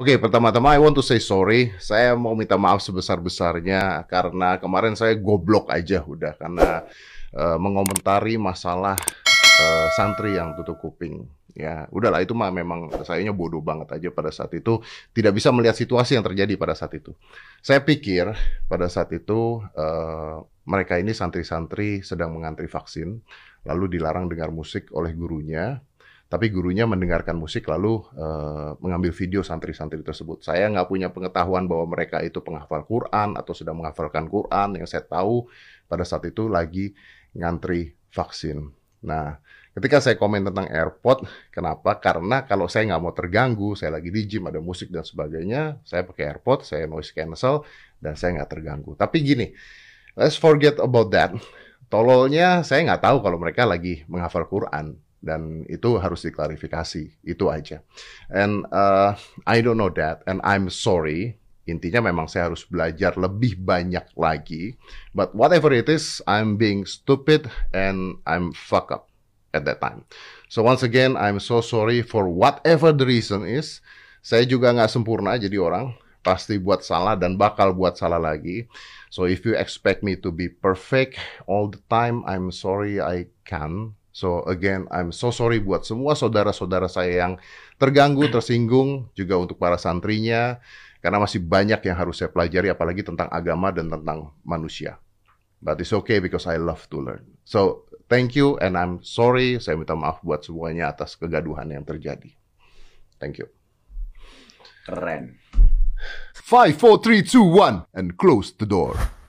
Oke, okay, pertama-tama I want to say sorry. Saya mau minta maaf sebesar-besarnya karena kemarin saya goblok aja udah karena uh, mengomentari masalah uh, santri yang tutup kuping. Ya, udahlah itu mah memang sayanya bodoh banget aja pada saat itu tidak bisa melihat situasi yang terjadi pada saat itu. Saya pikir pada saat itu uh, mereka ini santri-santri sedang mengantri vaksin lalu dilarang dengar musik oleh gurunya tapi gurunya mendengarkan musik lalu uh, mengambil video santri-santri tersebut. Saya nggak punya pengetahuan bahwa mereka itu penghafal Quran atau sudah menghafalkan Quran. Yang saya tahu pada saat itu lagi ngantri vaksin. Nah, ketika saya komen tentang AirPod, kenapa? Karena kalau saya nggak mau terganggu, saya lagi di gym, ada musik dan sebagainya, saya pakai AirPod, saya noise cancel, dan saya nggak terganggu. Tapi gini, let's forget about that. Tololnya, saya nggak tahu kalau mereka lagi menghafal Quran dan itu harus diklarifikasi itu aja and uh, I don't know that and I'm sorry intinya memang saya harus belajar lebih banyak lagi but whatever it is I'm being stupid and I'm fuck up at that time so once again I'm so sorry for whatever the reason is saya juga nggak sempurna jadi orang pasti buat salah dan bakal buat salah lagi. So if you expect me to be perfect all the time, I'm sorry I can't So again, I'm so sorry buat semua saudara-saudara saya yang terganggu, tersinggung, juga untuk para santrinya, karena masih banyak yang harus saya pelajari, apalagi tentang agama dan tentang manusia. But it's okay because I love to learn. So thank you and I'm sorry, saya minta maaf buat semuanya atas kegaduhan yang terjadi. Thank you. Keren. 5, 4, 3, 2, 1, and close the door.